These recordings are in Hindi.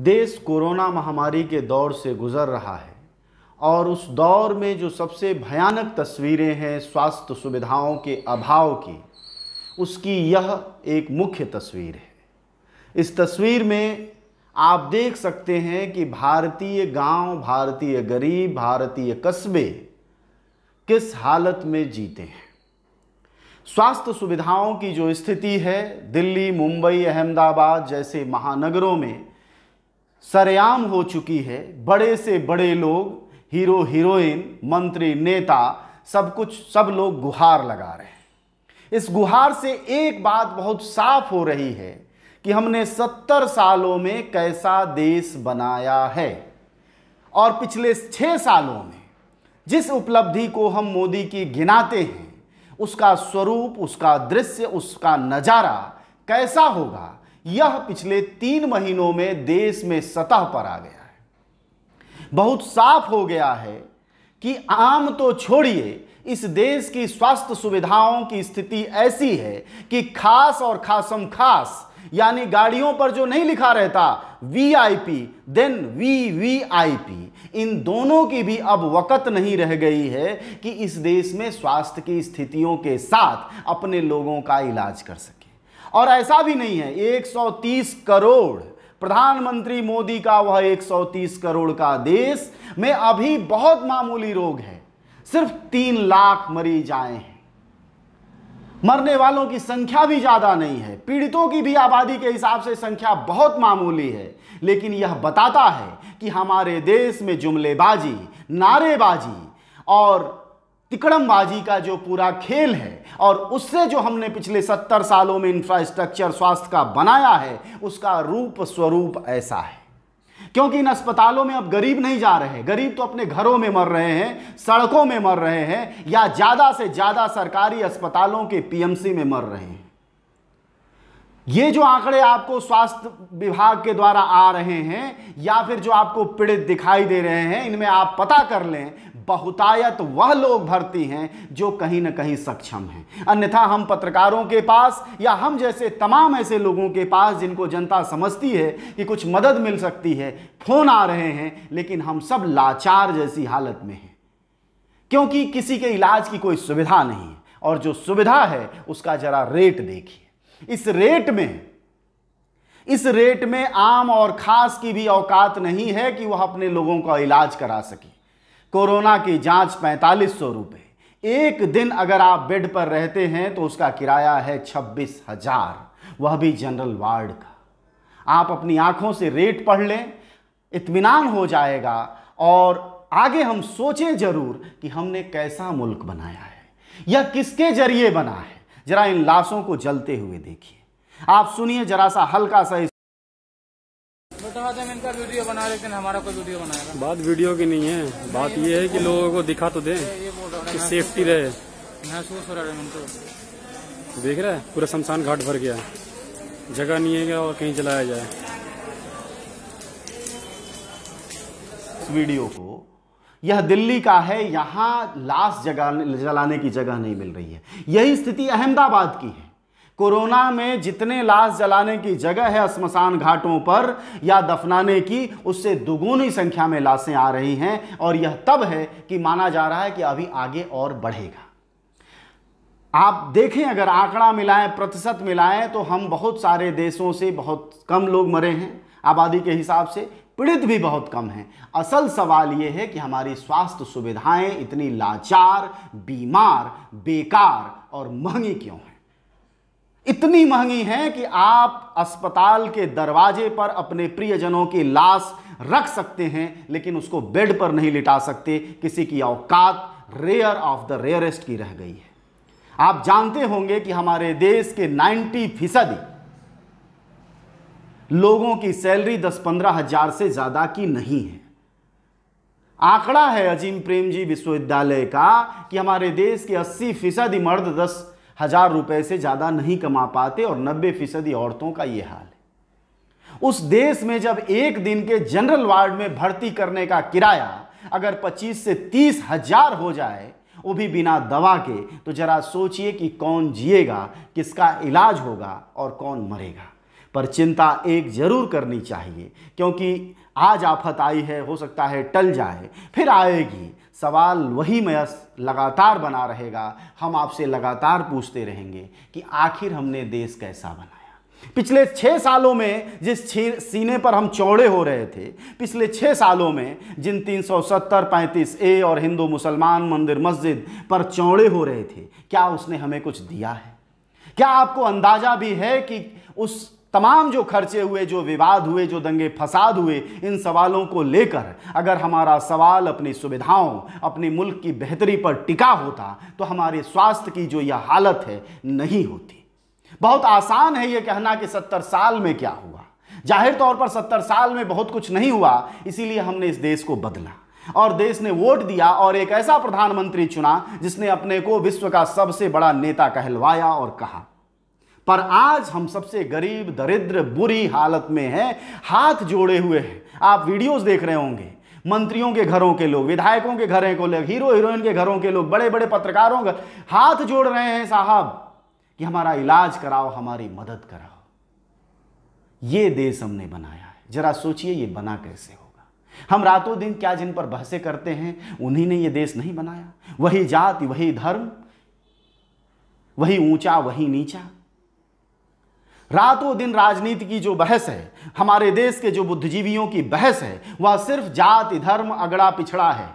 देश कोरोना महामारी के दौर से गुज़र रहा है और उस दौर में जो सबसे भयानक तस्वीरें हैं स्वास्थ्य सुविधाओं के अभाव की उसकी यह एक मुख्य तस्वीर है इस तस्वीर में आप देख सकते हैं कि भारतीय गांव, भारतीय गरीब भारतीय कस्बे किस हालत में जीते हैं स्वास्थ्य सुविधाओं की जो स्थिति है दिल्ली मुंबई अहमदाबाद जैसे महानगरों में सरेआम हो चुकी है बड़े से बड़े लोग हीरो हीरोइन मंत्री नेता सब कुछ सब लोग गुहार लगा रहे हैं इस गुहार से एक बात बहुत साफ हो रही है कि हमने सत्तर सालों में कैसा देश बनाया है और पिछले छः सालों में जिस उपलब्धि को हम मोदी की गिनाते हैं उसका स्वरूप उसका दृश्य उसका नज़ारा कैसा होगा यह पिछले तीन महीनों में देश में सतह पर आ गया है बहुत साफ हो गया है कि आम तो छोड़िए इस देश की स्वास्थ्य सुविधाओं की स्थिति ऐसी है कि खास और खासम खास यानी गाड़ियों पर जो नहीं लिखा रहता V I P then V V I P इन दोनों की भी अब वक़्त नहीं रह गई है कि इस देश में स्वास्थ्य की स्थितियों के साथ अपने लोगों का इलाज कर सके और ऐसा भी नहीं है 130 करोड़ प्रधानमंत्री मोदी का वह 130 करोड़ का देश में अभी बहुत मामूली रोग है सिर्फ तीन लाख मरीज आए हैं मरने वालों की संख्या भी ज़्यादा नहीं है पीड़ितों की भी आबादी के हिसाब से संख्या बहुत मामूली है लेकिन यह बताता है कि हमारे देश में जुमलेबाजी नारेबाजी और तिकड़मबाजी का जो पूरा खेल है और उससे जो हमने पिछले सत्तर सालों में इंफ्रास्ट्रक्चर स्वास्थ्य का बनाया है उसका रूप स्वरूप ऐसा है क्योंकि इन अस्पतालों में अब गरीब नहीं जा रहे गरीब तो अपने घरों में मर रहे हैं सड़कों में मर रहे हैं या ज़्यादा से ज़्यादा सरकारी अस्पतालों के पीएमसी में मर रहे हैं ये जो आंकड़े आपको स्वास्थ्य विभाग के द्वारा आ रहे हैं या फिर जो आपको पीड़ित दिखाई दे रहे हैं इनमें आप पता कर लें बहुतायत वह लोग भरती हैं जो कहीं ना कहीं सक्षम हैं अन्यथा हम पत्रकारों के पास या हम जैसे तमाम ऐसे लोगों के पास जिनको जनता समझती है कि कुछ मदद मिल सकती है फोन आ रहे हैं लेकिन हम सब लाचार जैसी हालत में हैं क्योंकि किसी के इलाज की कोई सुविधा नहीं है और जो सुविधा है उसका जरा रेट देखिए इस रेट में इस रेट में आम और खास की भी औकात नहीं है कि वह अपने लोगों का इलाज करा सके कोरोना की जांच पैंतालीस सौ रुपये एक दिन अगर आप बेड पर रहते हैं तो उसका किराया है छब्बीस हजार वह भी जनरल वार्ड का आप अपनी आंखों से रेट पढ़ लें इतमान हो जाएगा और आगे हम सोचें जरूर कि हमने कैसा मुल्क बनाया है या किसके जरिए बना है जरा इन लाशों को जलते हुए देखिए आप सुनिए जरा सा हल्का सा इनका वीडियो बना हमारा कोई वीडियो बनाएगा बात वीडियो की नहीं है बात ये है कि लोगों को दिखा तो दे कि सेफ्टी रहे महसूस हो रहा है देख रहा है पूरा शमशान घाट भर गया जगह नहीं है और कहीं जलाया जाए इस वीडियो को यह दिल्ली का है यहाँ लाश जगह जलाने की जगह नहीं मिल रही है यही स्थिति अहमदाबाद की है कोरोना में जितने लाश जलाने की जगह है स्मशान घाटों पर या दफनाने की उससे दुगुनी संख्या में लाशें आ रही हैं और यह तब है कि माना जा रहा है कि अभी आगे और बढ़ेगा आप देखें अगर आंकड़ा मिलाएं प्रतिशत मिलाएं तो हम बहुत सारे देशों से बहुत कम लोग मरे हैं आबादी के हिसाब से पीड़ित भी बहुत कम हैं असल सवाल ये है कि हमारी स्वास्थ्य सुविधाएं इतनी लाचार बीमार बेकार और महंगी क्यों हैं इतनी महंगी है कि आप अस्पताल के दरवाजे पर अपने प्रियजनों की लाश रख सकते हैं लेकिन उसको बेड पर नहीं लिटा सकते किसी की औकात रेयर ऑफ द रेयरेस्ट की रह गई है आप जानते होंगे कि हमारे देश के 90 फीसदी लोगों की सैलरी दस पंद्रह हजार से ज्यादा की नहीं है आंकड़ा है अजीम प्रेम जी विश्वविद्यालय का कि हमारे देश के 80 फीसदी मर्द दस हजार रुपए से ज़्यादा नहीं कमा पाते और नब्बे फीसदी औरतों का ये हाल है उस देश में जब एक दिन के जनरल वार्ड में भर्ती करने का किराया अगर पच्चीस से तीस हजार हो जाए वो भी बिना दवा के तो जरा सोचिए कि कौन जिएगा किसका इलाज होगा और कौन मरेगा पर चिंता एक जरूर करनी चाहिए क्योंकि आज आफत आई है हो सकता है टल जाए फिर आएगी सवाल वही मयस लगातार बना रहेगा हम आपसे लगातार पूछते रहेंगे कि आखिर हमने देश कैसा बनाया पिछले छः सालों में जिस सीने पर हम चौड़े हो रहे थे पिछले छः सालों में जिन 370, पैंतीस ए और हिंदू मुसलमान मंदिर मस्जिद पर चौड़े हो रहे थे क्या उसने हमें कुछ दिया है क्या आपको अंदाज़ा भी है कि उस तमाम जो खर्चे हुए जो विवाद हुए जो दंगे फसाद हुए इन सवालों को लेकर अगर हमारा सवाल अपनी सुविधाओं अपने मुल्क की बेहतरी पर टिका होता तो हमारे स्वास्थ्य की जो यह हालत है नहीं होती बहुत आसान है ये कहना कि सत्तर साल में क्या हुआ जाहिर तौर पर सत्तर साल में बहुत कुछ नहीं हुआ इसीलिए हमने इस देश को बदला और देश ने वोट दिया और एक ऐसा प्रधानमंत्री चुना जिसने अपने को विश्व का सबसे बड़ा नेता कहलवाया और कहा पर आज हम सबसे गरीब दरिद्र बुरी हालत में हैं हाथ जोड़े हुए हैं आप वीडियोस देख रहे होंगे मंत्रियों के घरों के लोग विधायकों के घरों को लोग हीरो हीरोइन के घरों के लोग बड़े बड़े पत्रकारों का हाथ जोड़ रहे हैं साहब कि हमारा इलाज कराओ हमारी मदद कराओ ये देश हमने बनाया है जरा सोचिए ये बना कैसे होगा हम रातों दिन क्या जिन पर बहसे करते हैं उन्हीं ने ये देश नहीं बनाया वही जाति वही धर्म वही ऊंचा वही नीचा रातों दिन राजनीति की जो बहस है हमारे देश के जो बुद्धिजीवियों की बहस है वह सिर्फ जाति धर्म अगड़ा पिछड़ा है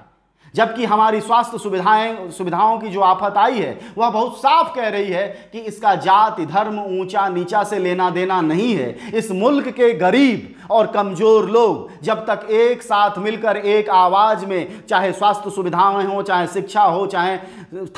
जबकि हमारी स्वास्थ्य सुविधाएं सुविधाओं की जो आफत आई है वह बहुत साफ कह रही है कि इसका जाति धर्म ऊंचा नीचा से लेना देना नहीं है इस मुल्क के गरीब और कमज़ोर लोग जब तक एक साथ मिलकर एक आवाज़ में चाहे स्वास्थ्य सुविधाएं हों चाहे शिक्षा हो चाहे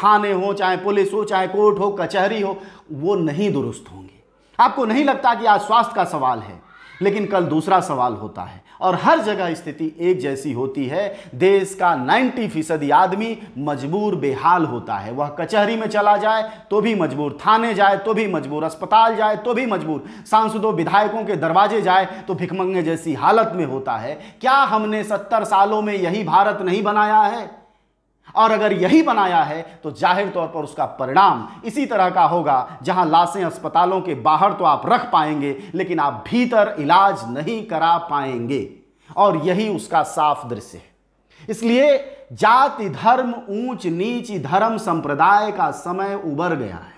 थाने हो चाहे पुलिस हो चाहे कोर्ट हो कचहरी हो वो नहीं दुरुस्त होंगे आपको नहीं लगता कि आज स्वास्थ्य का सवाल है लेकिन कल दूसरा सवाल होता है और हर जगह स्थिति एक जैसी होती है देश का 90 फीसदी आदमी मजबूर बेहाल होता है वह कचहरी में चला जाए तो भी मजबूर थाने जाए तो भी मजबूर अस्पताल जाए तो भी मजबूर सांसदों विधायकों के दरवाजे जाए तो भिकमंगे जैसी हालत में होता है क्या हमने सत्तर सालों में यही भारत नहीं बनाया है और अगर यही बनाया है तो जाहिर तौर पर उसका परिणाम इसी तरह का होगा जहां लाशें अस्पतालों के बाहर तो आप रख पाएंगे लेकिन आप भीतर इलाज नहीं करा पाएंगे और यही उसका साफ दृश्य है इसलिए जाति धर्म ऊंच नीच धर्म संप्रदाय का समय उबर गया है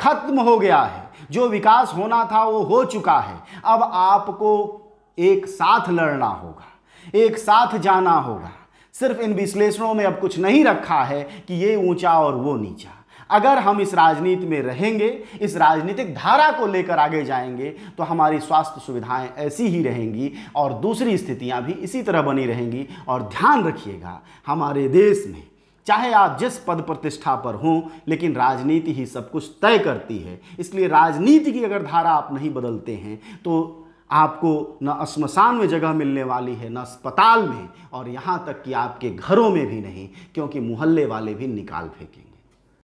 खत्म हो गया है जो विकास होना था वो हो चुका है अब आपको एक साथ लड़ना होगा एक साथ जाना होगा सिर्फ इन विश्लेषणों में अब कुछ नहीं रखा है कि ये ऊंचा और वो नीचा अगर हम इस राजनीति में रहेंगे इस राजनीतिक धारा को लेकर आगे जाएंगे तो हमारी स्वास्थ्य सुविधाएं ऐसी ही रहेंगी और दूसरी स्थितियां भी इसी तरह बनी रहेंगी और ध्यान रखिएगा हमारे देश में चाहे आप जिस पद प्रतिष्ठा पर हों लेकिन राजनीति ही सब कुछ तय करती है इसलिए राजनीति की अगर धारा आप नहीं बदलते हैं तो आपको न शमशान में जगह मिलने वाली है न अस्पताल में और यहाँ तक कि आपके घरों में भी नहीं क्योंकि मोहल्ले वाले भी निकाल फेंकेंगे